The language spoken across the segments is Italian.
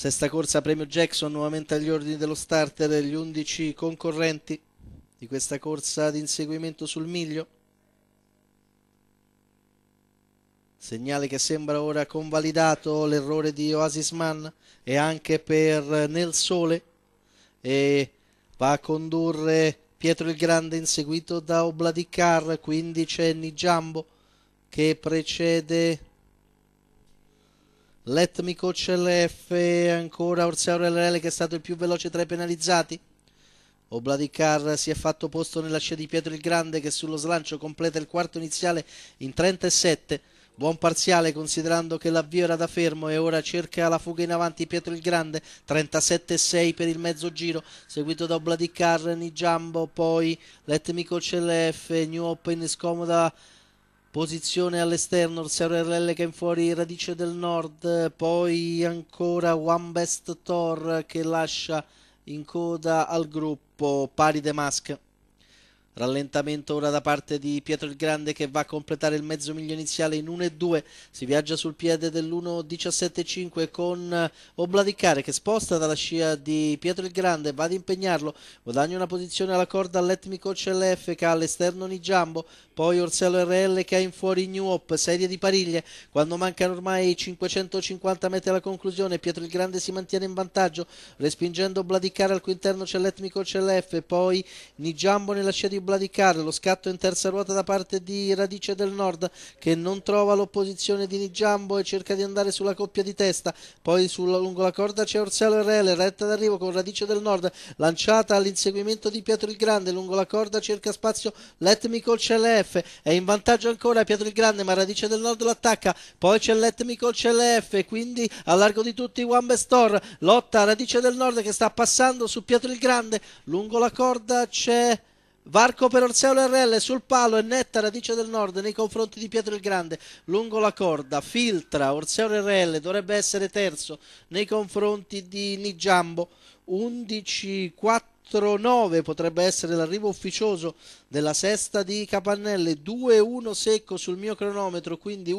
Sesta corsa premio Jackson, nuovamente agli ordini dello starter gli 11 concorrenti di questa corsa di inseguimento sul miglio. Segnale che sembra ora convalidato l'errore di Oasis Man e anche per Nel Sole e va a condurre Pietro il Grande inseguito da Obladicar, quindi c'è Nigiambo che precede Let me coach LF ancora Orseo LRL che è stato il più veloce tra i penalizzati. Obladicar si è fatto posto nella scia di Pietro il Grande che sullo slancio completa il quarto iniziale in 37. Buon parziale considerando che l'avvio era da fermo e ora cerca la fuga in avanti Pietro il Grande, 37-6 per il mezzo giro, seguito da Obladicar, Nijambo, poi Let Me Coach LF, New Open scomoda Posizione all'esterno, il Serrell che è in fuori radice del nord, poi ancora One Best Thor che lascia in coda al gruppo pari De Masque rallentamento ora da parte di Pietro il Grande che va a completare il mezzo miglio iniziale in 1-2, si viaggia sul piede dell'1.17.5 con eh, Obladicare che sposta dalla scia di Pietro il Grande, va ad impegnarlo, guadagna una posizione alla corda all'Etmi Coach LF che ha all'esterno Nijambo, poi Orsello RL che ha in fuori New Hop, serie di pariglie, quando mancano ormai 550 metri alla conclusione, Pietro il Grande si mantiene in vantaggio, respingendo Obladicare al cui interno c'è l'Etmi Coach LF, poi Nigiambo nella scia di Bladicar, lo scatto in terza ruota da parte di Radice del Nord che non trova l'opposizione di Nigiambo e cerca di andare sulla coppia di testa, poi sulla, lungo la corda c'è Orsello RL, retta d'arrivo con Radice del Nord, lanciata all'inseguimento di Pietro il Grande, lungo la corda cerca spazio Let Me Call CLF, è in vantaggio ancora Pietro il Grande ma Radice del Nord lo attacca, poi c'è Let Me Call CLF, quindi a largo di tutti One Best Store, lotta Radice del Nord che sta passando su Pietro il Grande, lungo la corda c'è Varco per Orseolo RL sul palo e netta radice del nord nei confronti di Pietro il Grande lungo la corda, filtra Orseolo RL dovrebbe essere terzo nei confronti di Nigiambo 11-4-9 potrebbe essere l'arrivo ufficioso della sesta di Capannelle 2-1 secco sul mio cronometro quindi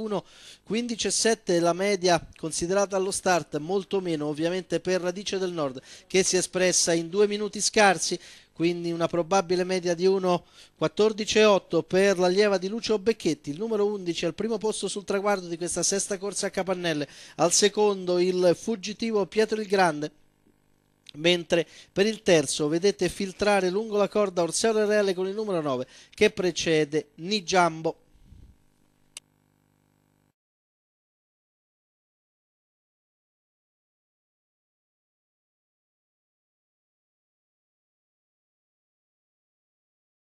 1-15-7 la media considerata allo start molto meno ovviamente per Radice del Nord che si è espressa in due minuti scarsi quindi una probabile media di 1,14,8 per l'allieva di Lucio Becchetti, il numero 11 al primo posto sul traguardo di questa sesta corsa a Capannelle, al secondo il fuggitivo Pietro il Grande, mentre per il terzo vedete filtrare lungo la corda Orseo Reale con il numero 9 che precede Nijambo.